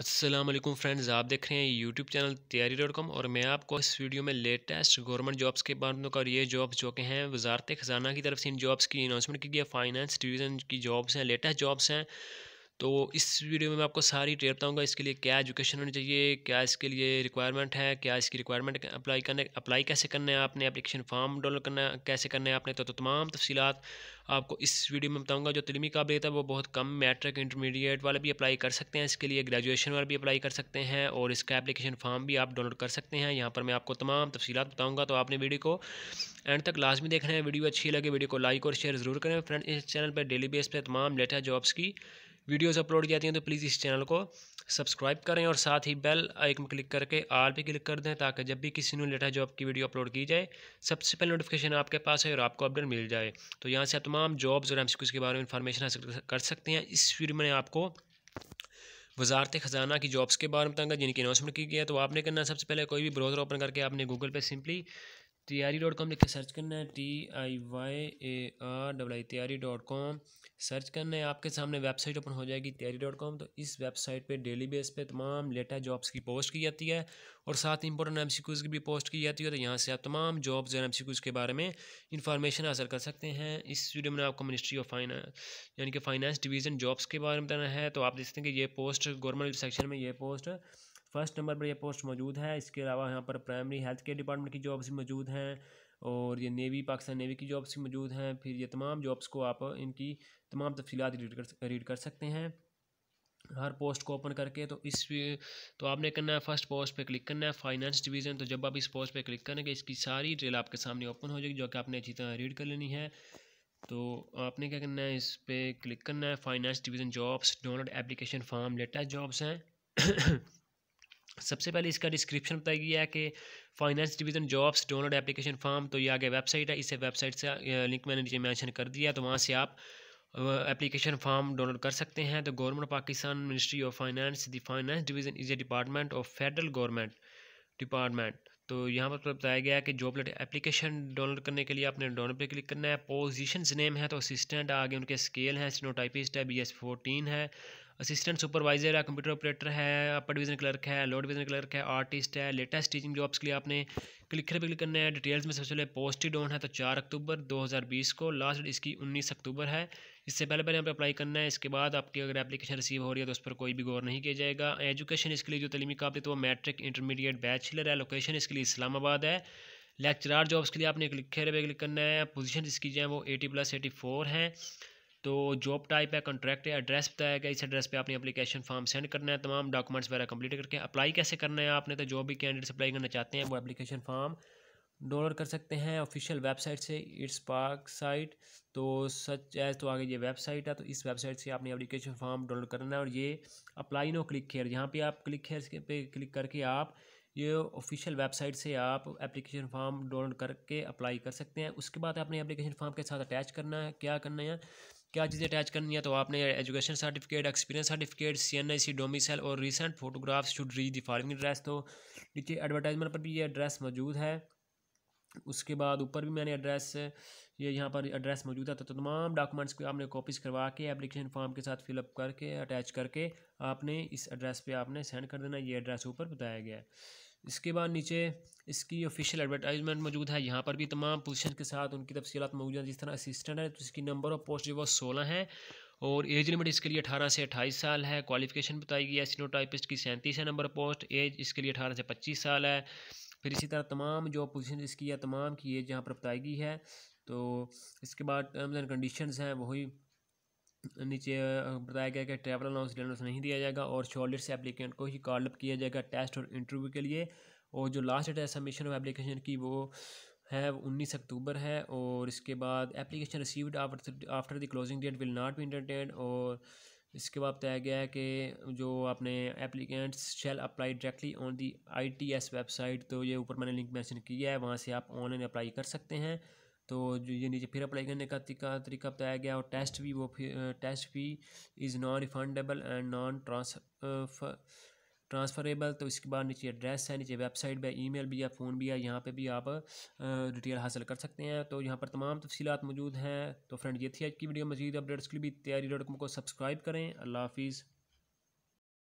Aslam friends आप देख रहे हैं YouTube channel Taiyari dot com और मैं आपको इस वीडियो में लेटेस्ट गवर्नमेंट जॉब्स के बारे में और ये जॉब्स जो के हैं वजारत ख़जाना की तरफ से इन जॉब्स की अनाउंसमेंट की गई है फाइनेंस डिवीज़न की जॉब्स हैं लेटेस्ट जॉब्स हैं तो इस वीडियो में मैं आपको सारी टेप बताऊँगा इसके लिए क्या एजुकेशन होनी चाहिए क्या इसके लिए रिक्वायरमेंट है क्या इसकी रिक्वायरमेंट अप्लाई करने अप्लाई कैसे करना है आपने अपलिकेशन फॉर्म डाउनलोड करना कैसे करना है आपने तो, तो तमाम तफसीत आपको इस वीडियो में बताऊँगा जो तलमी काबिलियत है वो बहुत कम मैट्रिक इंटरमीडिएट वाले भी अप्लाई कर सकते हैं इसके लिए ग्रेजुएशन वाले भी अप्लाई कर सकते हैं और इसका एप्लीकेशन फॉर्म भी आप डाउनलोड कर सकते हैं यहाँ पर मैं आपको तमाम तफसीत बताऊँगा तो आपने वीडियो को एंड तक लास्ट में देखना है वीडियो अच्छी लगे वीडियो को लाइक और शेयर ज़रूर करें फ्रेंड इस चैनल पर डेली बेस पर तमाम लेटर जॉब्स की वीडियोज़ अपलोड की जाती हैं तो प्लीज़ इस चैनल को सब्सक्राइब करें और साथ ही बेल आइकन क्लिक करके आल पे क्लिक कर दें ताकि जब भी किसी न्यू लेटर जॉब की वीडियो अपलोड की जाए सबसे पहले नोटिफिकेशन आपके पास है और आपको अपडेट मिल जाए तो यहाँ से आप तमाम जॉब्स और एम के बारे में इंफॉर्मेशन हासिल कर सकते हैं इस वीडियो में आपको वजारत ख़जाना की जॉब्स के बारे में बताऊँगा जिनकी अनाउंसमेंट की गई है तो आपने करना सबसे पहले कोई भी ब्राउज़र ओपन करके आपने गूगल पे सिंपली तैयारी डॉट कॉम लिख के सर्च करना है T I Y A R W I Taiyari dot com search करने आपके सामने वेबसाइट ओपन हो जाएगी तैयारी डॉट कॉम तो इस वेबसाइट पे डेली बेस पे तमाम लेटा जॉब्स की पोस्ट की जाती है और साथ इंपॉर्टेंट एम की भी पोस्ट की जाती है तो यहाँ से आप तमाम जॉब्स एंड एम के बारे में इंफॉर्मेशन हासिल कर सकते हैं इस वीडियो में आपको मिनिस्ट्री ऑफ फाइनेंस यानी कि फाइनेंस डिवीज़न जॉब्स के बारे में बताना है तो आप देख सकते हैं कि ये पोस्ट गवर्नमेंट सेक्शन में ये पोस्ट फर्स्ट नंबर पर यह पोस्ट मौजूद है इसके अलावा यहाँ पर प्राइमरी हेल्थ केयर डिपार्टमेंट की जॉब्स मौजूद हैं और ये नेवी पाकिस्तान नेवी की जॉब्स भी मौजूद हैं फिर ये तमाम जॉब्स को आप इनकी तमाम तफसीत रीड कर रीड कर सकते हैं हर पोस्ट को ओपन करके तो इस तो आपने करना है फर्स्ट पोस्ट पे क्लिक करना है फाइनेंस डिवीज़न तो जब आप इस पोस्ट पे क्लिक करेंगे इसकी सारी डिटेल आपके सामने ओपन हो जाएगी जो कि आपने अच्छी तरह रीड कर लेनी है तो आपने क्या करना है इस पर क्लिक करना है finance division jobs download application form latest jobs हैं सबसे पहले इसका डिस्क्रिप्शन बताया गया है कि finance division jobs download application form तो ये आगे वेबसाइट है इसे वेबसाइट से लिंक मैंने नीचे मैंशन कर दिया तो वहाँ से आप एप्लीकेशन फॉर्म डाउनलोड कर सकते हैं तो government Pakistan ministry of finance the finance division is a department of federal government department तो यहाँ पर बताया गया है कि जॉब लेट एप्लीकेशन डाउनलोड करने के लिए आपने डाउनलोड पे क्लिक करना है पोजीशंस नेम है तो असिस्टेंट आगे उनके स्केल हैं स्नोटाइपिस्ट है बी एस फोर्टीन है असिस्टेंट सुपरवाइजर है कंप्यूटर ऑपरेटर है अपर डिवीजन क्लर्क है लोअर डिवीजन क्लर्क है आर्टिस्ट है लेटेस्ट टीचिंग जॉब्स के लिए आपने क्लिक पे क्लिक करना है डिटेल्स में सबसे पहले पोस्टेड ऑन है तो चार अक्टूबर 2020 को लास्ट डेट इसकी 19 अक्टूबर है इससे पहले पहले यहाँ पर अप्लाई करना है इसके बाद आपकी अगर एप्लीकेशन रिसीव हो रही है तो उस पर कोई भी गौर नहीं किया जाएगा एजुकेशन इसके लिए जो तलीमी काबिल तो वो मैट्रिक इंटरमीडिएट बैचलर है लोकेशन इसके लिए इस्लामाबाद है लेक्चरार जॉब्स के लिए आपने क्लिक क्लिक करना है पोजिशन इसकी जो है वो एटी प्लस एटी फोर है तो जॉब टाइप है कॉन्ट्रैक्ट है एड्रेस बताया गया इस एड्रेस पे आपने अपलीकेशन फॉर्म सेंड करना है तमाम डॉक्यूमेंट्स वगैरह कंप्लीट करके अप्लाई कैसे करना है आपने तो जो भी कैंडिडेट्स अप्लाई करना चाहते हैं वो अपलीकेशन फॉर्म डाउनलोड कर सकते हैं ऑफिशियल वेबसाइट से इट्स पार्क साइट तो सच एज तो आगे ये वेबसाइट है तो इस वेबसाइट से आपने अपलीकेशन फॉर्म डाउनलोड करना है और ये अप्लाई नो क्लिक हेयर यहाँ पर आप क्लिक हेयर पे क्लिक करके आप ये ऑफिशियल वेबसाइट से आप एप्लीकेशन फॉर्म डाउनलोड करके अप्लाई कर सकते हैं उसके बाद आपने एप्लीकेशन फॉर्म के साथ अटैच करना है क्या करना है क्या चीज़ें अटैच करनी है तो आपने education certificate experience certificate C N I C domicile और recent photographs should reach the following address तो नीचे एडवर्टाइजमेंट पर भी ये एड्रेस मौजूद है उसके बाद ऊपर भी मैंने एड्रेस ये यहाँ पर एड्रेस मौजूद है तो तमाम डॉक्यूमेंट्स को आपने कॉपीज़ करवा के एप्लीकेशन फॉर्म के साथ फिलअप करके अटैच करके आपने इस एड्रेस पे आपने सेंड कर देना ये एड्रेस ऊपर बताया गया है इसके बाद नीचे इसकी ऑफिशियल एडवर्टाइजमेंट मौजूद है यहाँ पर भी तमाम पोजीशन के साथ उनकी तफसीत मौजूद है जिस तरह असिस्टेंट है तो इसकी नंबर ऑफ पोस्ट जो वो सोलह है और एज लिमिट इसके लिए अठारह से अट्ठाईस साल है क्वालिफिकेशन बताई गई है सिनोटाइपिस्ट की सैंतीस है नंबर पोस्ट एज इसके लिए अठारह से पच्चीस साल है फिर इसी तरह तमाम जो पोजीशन इसकी या तमाम की एज यहाँ पर बताई गई है तो इसके बाद टर्म्स एंड कंडीशन हैं वही नीचे बताया गया कि ट्रैवल अलाउंस डिटेल्स नहीं दिया जाएगा और शॉर्टलिस्ट से एप्लीकेंट को ही कॉलअप किया जाएगा टेस्ट और इंटरव्यू के लिए और जो लास्ट डेट है सबमिशन ऑफ एप्लीकेशन की वो है उन्नीस अक्टूबर है और इसके बाद application received after the closing date will not be entertain और इसके बाद बताया गया है कि जो आपने applicants shall apply directly on the ITS website तो ये ऊपर मैंने लिंक मेंशन किया है वहाँ से आप ऑनलाइन अप्लाई कर सकते हैं तो जो ये नीचे फिर अप्लाई करने का तरीका तरीका बताया गया और टेस्ट भी वो टेस्ट भी is non refundable and non transfer transferable तो इसके बाद नीचे एड्रेस है नीचे वेबसाइट भी मेल भी है फ़ोन भी है यहाँ पे भी आप डिटेल हासिल कर सकते हैं तो यहाँ पर तमाम तफसीत मौजूद हैं तो फ्रेंड ये थी आज की वीडियो मजीद अपडेट्स के लिए भी तैयारी डॉट कॉम को सब्सक्राइब करें अल्लाह हाफिज़